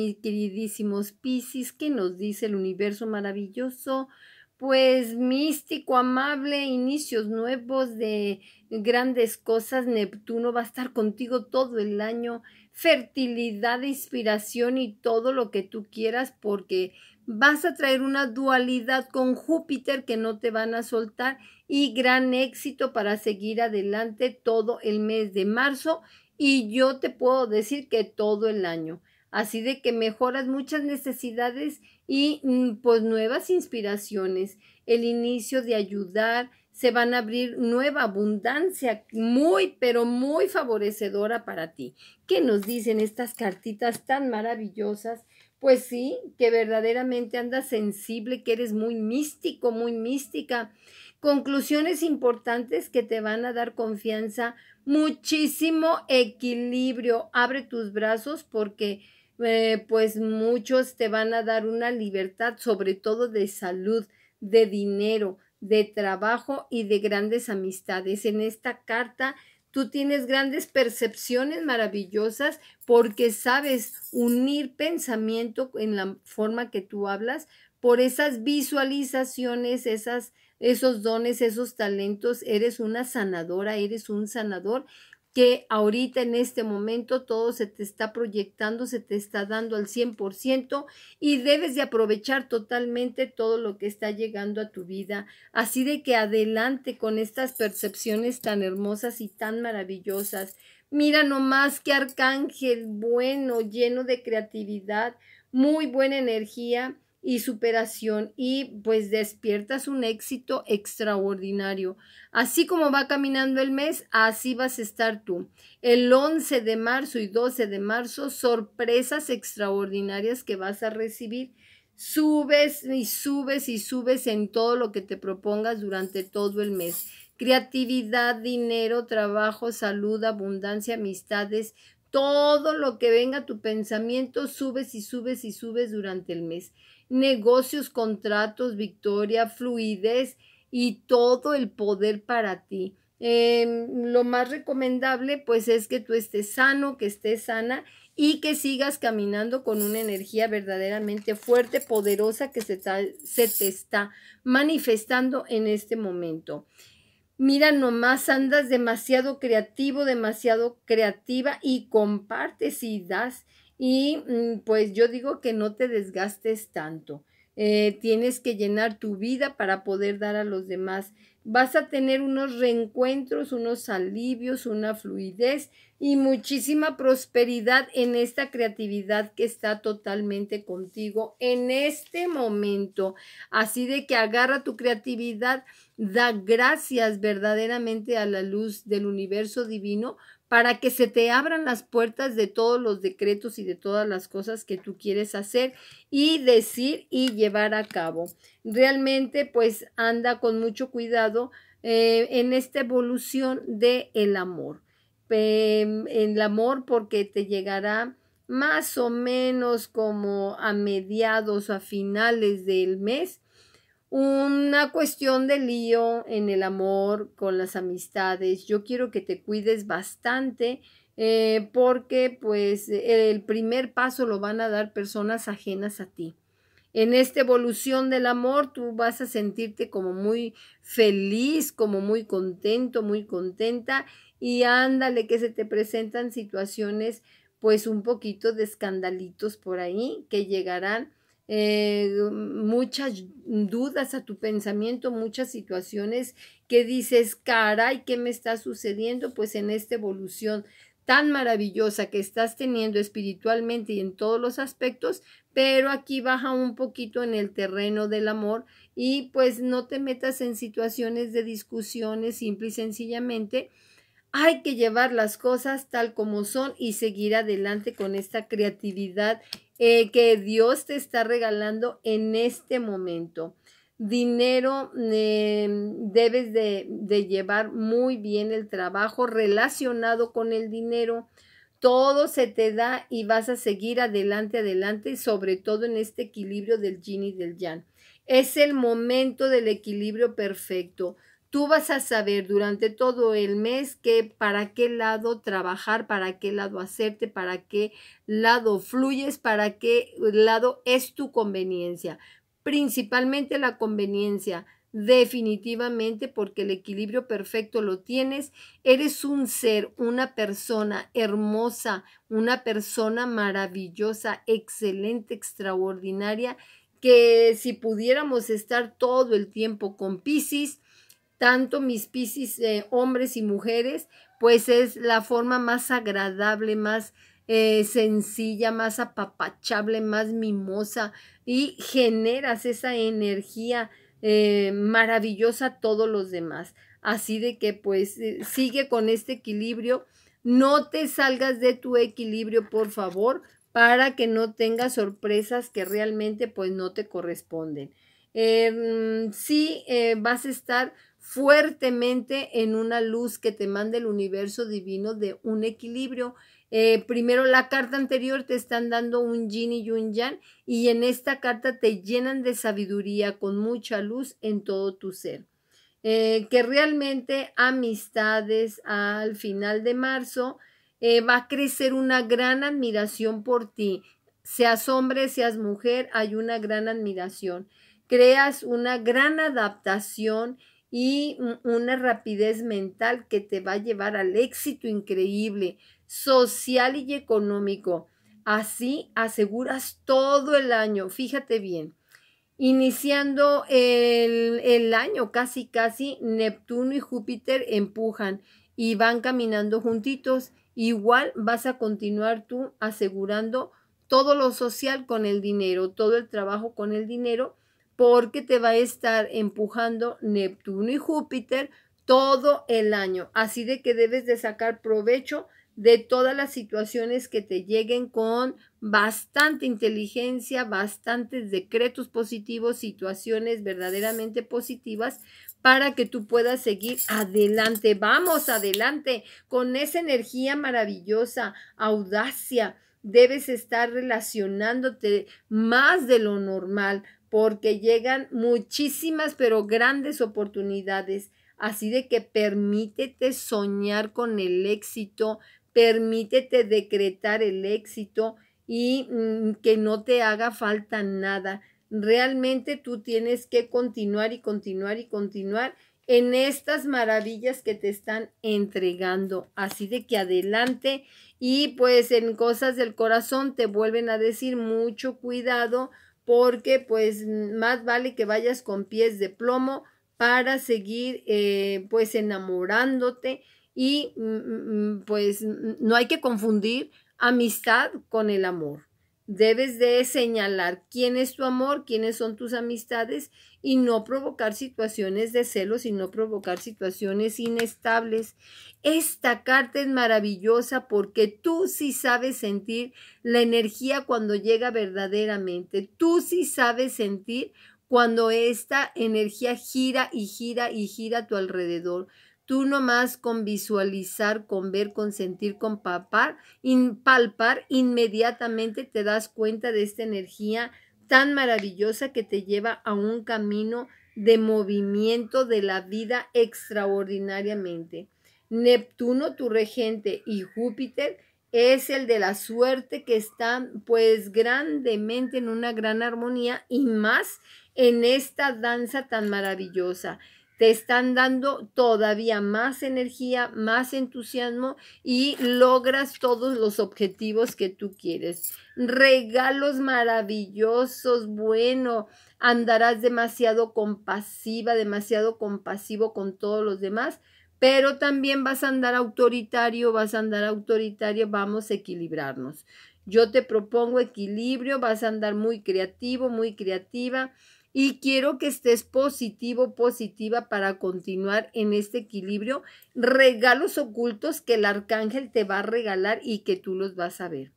mis queridísimos Piscis, que nos dice el universo maravilloso? Pues místico, amable, inicios nuevos de grandes cosas. Neptuno va a estar contigo todo el año. Fertilidad, inspiración y todo lo que tú quieras porque vas a traer una dualidad con Júpiter que no te van a soltar y gran éxito para seguir adelante todo el mes de marzo y yo te puedo decir que todo el año. Así de que mejoras muchas necesidades y mm, pues nuevas inspiraciones. El inicio de ayudar, se van a abrir nueva abundancia muy, pero muy favorecedora para ti. ¿Qué nos dicen estas cartitas tan maravillosas? Pues sí, que verdaderamente andas sensible, que eres muy místico, muy mística. Conclusiones importantes que te van a dar confianza, muchísimo equilibrio. Abre tus brazos porque eh, pues muchos te van a dar una libertad, sobre todo de salud, de dinero, de trabajo y de grandes amistades. En esta carta tú tienes grandes percepciones maravillosas porque sabes unir pensamiento en la forma que tú hablas por esas visualizaciones, esas esos dones, esos talentos, eres una sanadora, eres un sanador que ahorita en este momento todo se te está proyectando, se te está dando al 100% y debes de aprovechar totalmente todo lo que está llegando a tu vida. Así de que adelante con estas percepciones tan hermosas y tan maravillosas. Mira nomás qué arcángel bueno, lleno de creatividad, muy buena energía y superación y pues despiertas un éxito extraordinario. Así como va caminando el mes, así vas a estar tú. El 11 de marzo y 12 de marzo, sorpresas extraordinarias que vas a recibir. Subes y subes y subes en todo lo que te propongas durante todo el mes. Creatividad, dinero, trabajo, salud, abundancia, amistades, todo lo que venga tu pensamiento, subes y subes y subes durante el mes negocios, contratos, victoria, fluidez y todo el poder para ti. Em, lo más recomendable pues es que tú estés sano, que estés sana y que sigas caminando con una energía verdaderamente fuerte, poderosa que se, se te está manifestando en este momento. Mira, nomás andas demasiado creativo, demasiado creativa y compartes y das y mm, pues yo digo que no te desgastes tanto. Eh, tienes que llenar tu vida para poder dar a los demás. Vas a tener unos reencuentros, unos alivios, una fluidez y muchísima prosperidad en esta creatividad que está totalmente contigo en este momento. Así de que agarra tu creatividad, da gracias verdaderamente a la luz del universo divino para que se te abran las puertas de todos los decretos y de todas las cosas que tú quieres hacer y decir y llevar a cabo. Realmente pues anda con mucho cuidado eh, en esta evolución del el amor. en em, el amor porque te llegará más o menos como a mediados, a finales del mes, una cuestión de lío en el amor, con las amistades. Yo quiero que te cuides bastante eh, porque pues el primer paso lo van a dar personas ajenas a ti. En esta evolución del amor tú vas a sentirte como muy feliz, como muy contento, muy contenta y ándale que se te presentan situaciones pues un poquito de escandalitos por ahí que llegarán eh, muchas dudas a tu pensamiento, muchas situaciones que dices, caray, ¿qué me está sucediendo? Pues en esta evolución tan maravillosa que estás teniendo espiritualmente y en todos los aspectos, pero aquí baja un poquito en el terreno del amor y pues no te metas en situaciones de discusiones, simple y sencillamente. Hay que llevar las cosas tal como son y seguir adelante con esta creatividad eh, que Dios te está regalando en este momento. Dinero, em, debes de, de llevar muy bien el trabajo relacionado con el dinero. Todo se te da y vas a seguir adelante, adelante, sobre todo en este equilibrio del yin y del yang. Es el momento del equilibrio perfecto. Tú vas a saber durante todo el mes que para qué lado trabajar, para qué lado hacerte, para qué lado fluyes, para qué lado es tu conveniencia. Principalmente la conveniencia definitivamente porque el equilibrio perfecto lo tienes. Eres un ser, una persona hermosa, una persona maravillosa, excelente, extraordinaria, que si pudiéramos estar todo el tiempo con Pisces, tanto mis piscis eh, hombres y mujeres, pues es la forma más agradable, más eh, sencilla, más apapachable, más mimosa y generas esa energía eh, maravillosa a todos los demás. Así de que pues sigue con este equilibrio, no te salgas de tu equilibrio, por favor, para que no tengas sorpresas que realmente pues no te corresponden. Si em, sí, vas a estar fuertemente en una luz que te manda el universo divino de un equilibrio. Eh, primero la carta anterior te están dando un yin y un yang y en esta carta te llenan de sabiduría con mucha luz en todo tu ser. Eh, que realmente amistades al final de marzo eh, va a crecer una gran admiración por ti. Seas hombre, seas mujer, hay una gran admiración. Creas una gran adaptación y una rapidez mental que te va a llevar al éxito increíble, social y económico. Así aseguras todo el año, fíjate bien. Iniciando el, el año, casi, casi, Neptuno y Júpiter empujan y van caminando juntitos. Igual vas a continuar tú asegurando todo lo social con el dinero, todo el trabajo con el dinero porque te va a estar empujando Neptuno y Júpiter todo el año. Así de que debes de sacar provecho de todas las situaciones que te lleguen con bastante inteligencia, bastantes decretos positivos, situaciones verdaderamente positivas para que tú puedas seguir adelante. Vamos adelante con esa energía maravillosa, audacia. Debes estar relacionándote más de lo normal, porque llegan muchísimas pero grandes oportunidades. Así de que permítete soñar con el éxito, permítete decretar el éxito y mm, que no te haga falta nada. Realmente tú tienes que continuar y continuar y continuar en estas maravillas que te están entregando. Así de que adelante y pues en cosas del corazón te vuelven a decir mucho cuidado porque pues más vale que vayas con pies de plomo para seguir eh, pues enamorándote y mm, mm, mm, pues no hay que confundir amistad con el amor. Debes de señalar quién es tu amor, quiénes son tus amistades y no provocar situaciones de celos y no provocar situaciones inestables. Esta carta es maravillosa porque tú sí sabes sentir la energía cuando llega verdaderamente. Tú sí sabes sentir cuando esta energía gira y gira y gira a tu alrededor. Tú nomás con visualizar, con ver, con sentir, con palpar, palpar, inmediatamente te das cuenta de esta energía tan maravillosa que te lleva a un camino de movimiento de la vida extraordinariamente. Neptuno, tu regente, y Júpiter es el de la suerte que están pues grandemente en una gran armonía y más en esta danza tan maravillosa te están dando todavía más energía, más entusiasmo y logras todos los objetivos que tú quieres. Regalos maravillosos, bueno, andarás demasiado compasiva, demasiado compasivo con todos los demás, pero también vas a andar autoritario, vas a andar autoritario, vamos a equilibrarnos. Yo te propongo equilibrio, vas a andar muy creativo, muy creativa y quiero que estés positivo, positiva para continuar en este equilibrio. Regalos ocultos que el arcángel te va a regalar y que tú los vas a ver.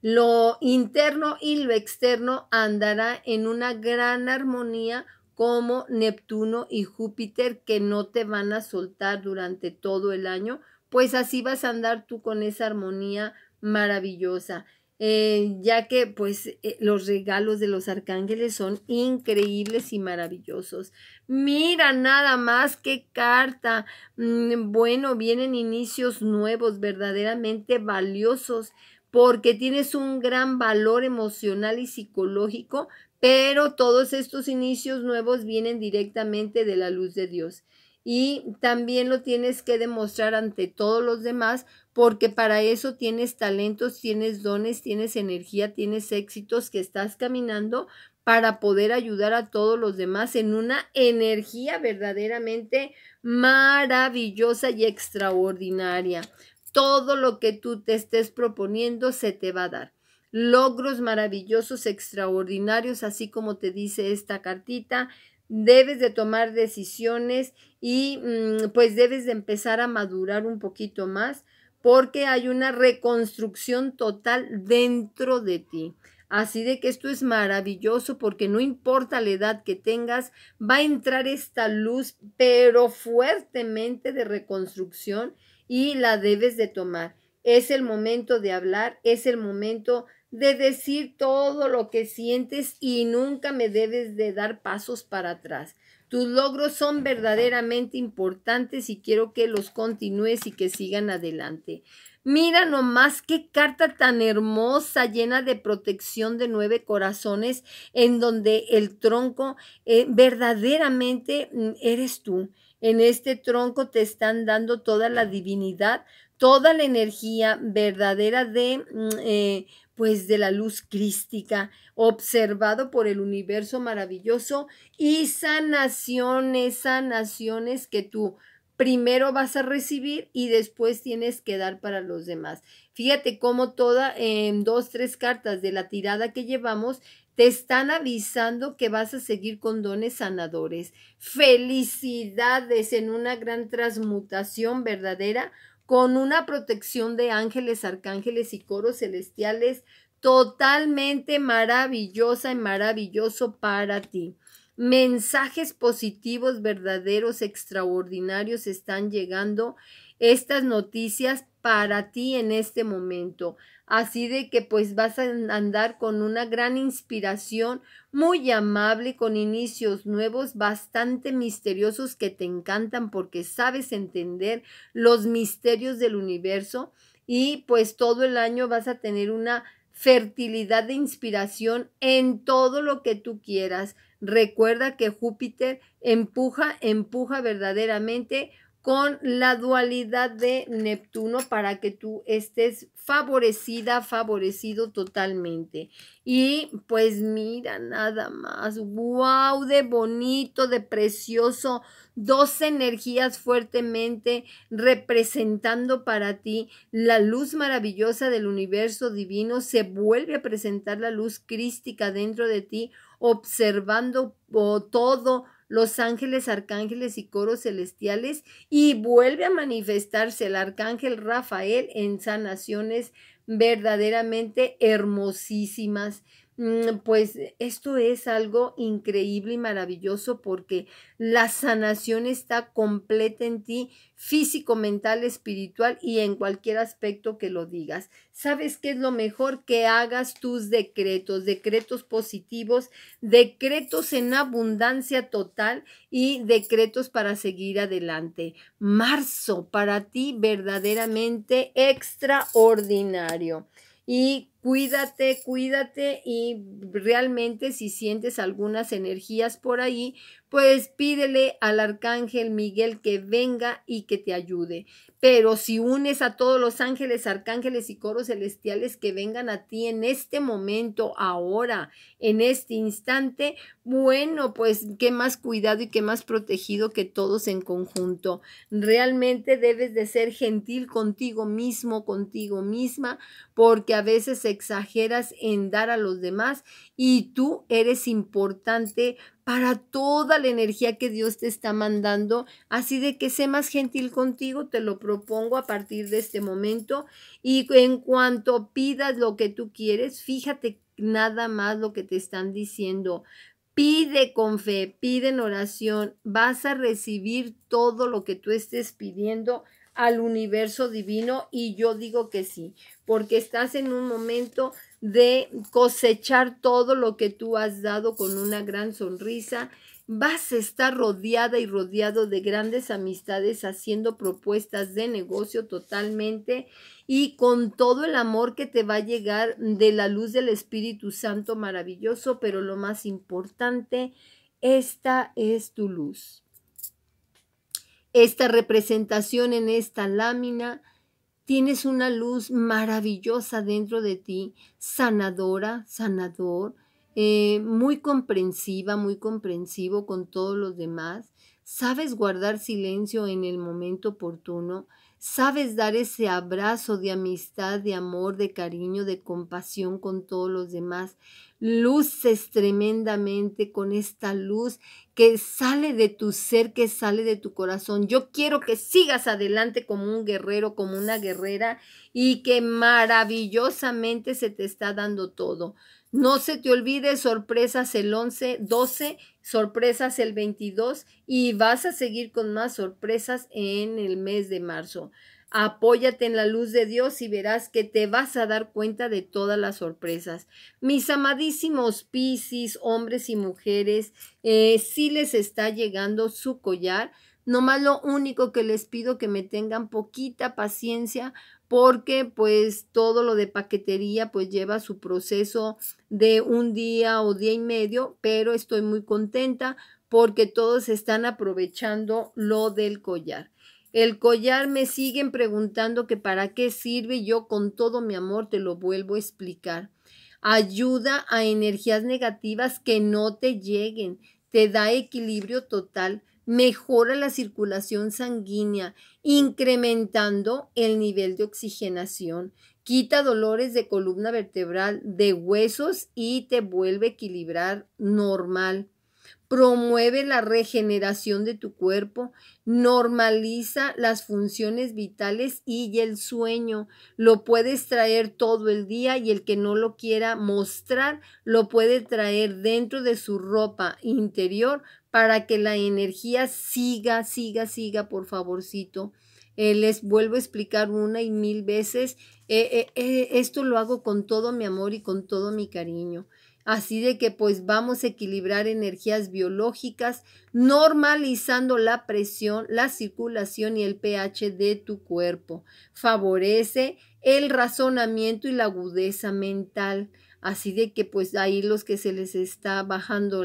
Lo interno y lo externo andará en una gran armonía como Neptuno y Júpiter que no te van a soltar durante todo el año, pues así vas a andar tú con esa armonía maravillosa. Eh, ya que pues eh, los regalos de los arcángeles son increíbles y maravillosos. Mira nada más qué carta. Mm, bueno, vienen inicios nuevos, verdaderamente valiosos, porque tienes un gran valor emocional y psicológico, pero todos estos inicios nuevos vienen directamente de la luz de Dios. Y también lo tienes que demostrar ante todos los demás porque para eso tienes talentos, tienes dones, tienes energía, tienes éxitos que estás caminando para poder ayudar a todos los demás en una energía verdaderamente maravillosa y extraordinaria. Todo lo que tú te estés proponiendo se te va a dar. Logros maravillosos, extraordinarios, así como te dice esta cartita, debes de tomar decisiones y mm, pues debes de empezar a madurar un poquito más porque hay una reconstrucción total dentro de ti. Así de que esto es maravilloso porque no importa la edad que tengas, va a entrar esta luz, pero fuertemente de reconstrucción y la debes de tomar. Es el momento de hablar, es el momento de decir todo lo que sientes y nunca me debes de dar pasos para atrás. Tus logros son verdaderamente importantes y quiero que los continúes y que sigan adelante. Mira nomás qué carta tan hermosa, llena de protección de nueve corazones, en donde el tronco eh, verdaderamente mm, eres tú. En este tronco te están dando toda la divinidad, toda la energía verdadera de mm, eh, pues de la luz crística, observado por el universo maravilloso y sanaciones, sanaciones que tú primero vas a recibir y después tienes que dar para los demás. Fíjate cómo toda en dos, tres cartas de la tirada que llevamos te están avisando que vas a seguir con dones sanadores. Felicidades en una gran transmutación verdadera con una protección de ángeles, arcángeles y coros celestiales totalmente maravillosa y maravilloso para ti. Mensajes positivos, verdaderos, extraordinarios están llegando. Estas noticias para ti en este momento. Así de que pues vas a andar con una gran inspiración, muy amable, con inicios nuevos, bastante misteriosos que te encantan porque sabes entender los misterios del universo y pues todo el año vas a tener una fertilidad de inspiración en todo lo que tú quieras. Recuerda que Júpiter empuja, empuja verdaderamente con la dualidad de Neptuno para que tú estés favorecida, favorecido totalmente. Y pues mira nada más, wow, de bonito, de precioso, dos energías fuertemente representando para ti la luz maravillosa del universo divino, se vuelve a presentar la luz crística dentro de ti, observando todo los ángeles, arcángeles y coros celestiales y vuelve a manifestarse el arcángel Rafael en sanaciones verdaderamente hermosísimas Mm, pues eh, esto es algo increíble y maravilloso porque la sanación está completa en ti, físico, mental, espiritual y en cualquier aspecto que lo digas. ¿Sabes qué es lo mejor? Que hagas tus decretos, decretos positivos, decretos en abundancia total y decretos para seguir adelante. Marzo, para ti verdaderamente extraordinario. Y Cuídate, cuídate y realmente si sientes algunas energías por ahí, pues pídele al arcángel Miguel que venga y que te ayude. Pero si unes a todos los ángeles, arcángeles y coros celestiales que vengan a ti en este momento, ahora, en este instante, bueno, pues qué más cuidado y qué más protegido que todos en conjunto. Realmente debes de ser gentil contigo mismo, contigo misma, porque a veces se exageras en dar a los demás y tú eres importante para toda la energía que Dios te está mandando. Así de que sé más gentil contigo, te lo propongo a partir de este momento. Y en cuanto pidas lo que tú quieres, fíjate nada más lo que te están diciendo. Pide con fe, pide en oración, vas a recibir todo lo que tú estés pidiendo al universo divino y yo digo que sí, porque estás en un momento de cosechar todo lo que tú has dado con una gran sonrisa. Vas a estar rodeada y rodeado de grandes amistades haciendo propuestas de negocio totalmente y con todo el amor que te va a llegar de la luz del Espíritu Santo maravilloso, pero lo más importante, esta es tu luz esta representación en esta lámina, tienes una luz maravillosa dentro de ti, sanadora, sanador, eh, muy comprensiva, muy comprensivo con todos los demás. Sabes guardar silencio en el momento oportuno Sabes dar ese abrazo de amistad, de amor, de cariño, de compasión con todos los demás. Luces tremendamente con esta luz que sale de tu ser, que sale de tu corazón. Yo quiero que sigas adelante como un guerrero, como una guerrera y que maravillosamente se te está dando todo. No se te olvide sorpresas el 11, 12, sorpresas el 22 y vas a seguir con más sorpresas en el mes de marzo. Apóyate en la luz de Dios y verás que te vas a dar cuenta de todas las sorpresas. Mis amadísimos Piscis, hombres y mujeres, si eh, sí les está llegando su collar. Nomás lo único que les pido que me tengan poquita paciencia porque pues todo lo de paquetería pues lleva su proceso de un día o día y medio, pero estoy muy contenta porque todos están aprovechando lo del collar. El collar me siguen preguntando que para qué sirve, yo con todo mi amor te lo vuelvo a explicar. Ayuda a energías negativas que no te lleguen, te da equilibrio total, mejora la circulación sanguínea, incrementando el nivel de oxigenación, quita dolores de columna vertebral, de huesos y te vuelve a equilibrar normal. Promueve la regeneración de tu cuerpo, normaliza las funciones vitales y el sueño. Lo puedes traer todo el día y el que no lo quiera mostrar lo puede traer dentro de su ropa interior para que la energía siga, siga, siga, por favorcito. Eh, les vuelvo a explicar una y mil veces, eh, eh, eh, esto lo hago con todo mi amor y con todo mi cariño. Así de que pues vamos a equilibrar energías biológicas, normalizando la presión, la circulación y el pH de tu cuerpo. Favorece el razonamiento y la agudeza mental. Así de que pues ahí los que se les está bajando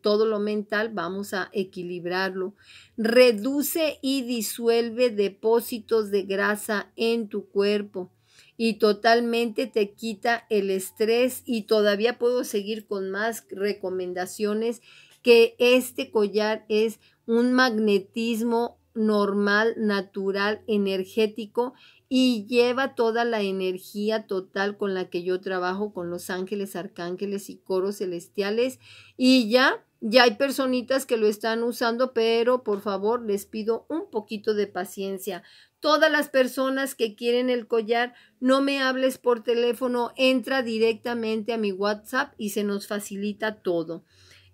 todo lo mental, vamos a equilibrarlo. Reduce y disuelve depósitos de grasa en tu cuerpo y totalmente te quita el estrés y todavía puedo seguir con más recomendaciones que este collar es un magnetismo normal, natural, energético y lleva toda la energía total con la que yo trabajo con los ángeles, arcángeles y coros celestiales y ya ya hay personitas que lo están usando, pero por favor les pido un poquito de paciencia. Todas las personas que quieren el collar, no me hables por teléfono, entra directamente a mi WhatsApp y se nos facilita todo.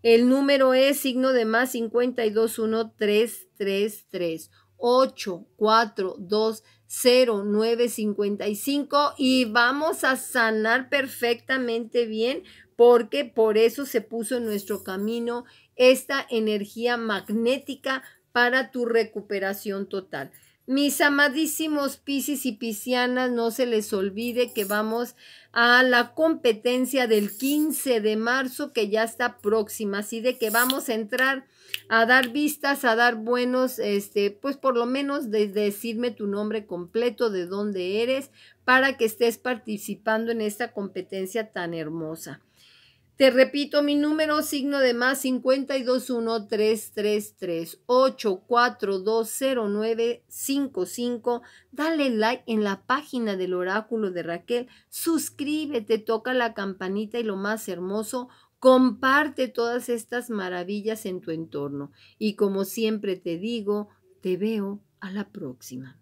El número es signo de más 521-333-8423 0955 y vamos a sanar perfectamente bien porque por eso se puso en nuestro camino esta energía magnética para tu recuperación total. Mis amadísimos Piscis y Piscianas, no se les olvide que vamos a la competencia del 15 de marzo que ya está próxima, así de que vamos a entrar a dar vistas, a dar buenos, este, pues por lo menos de decirme tu nombre completo, de dónde eres, para que estés participando en esta competencia tan hermosa. Te repito mi número, signo de más 521-333-8420955. Dale like en la página del oráculo de Raquel. Suscríbete, toca la campanita y lo más hermoso, comparte todas estas maravillas en tu entorno. Y como siempre te digo, te veo a la próxima.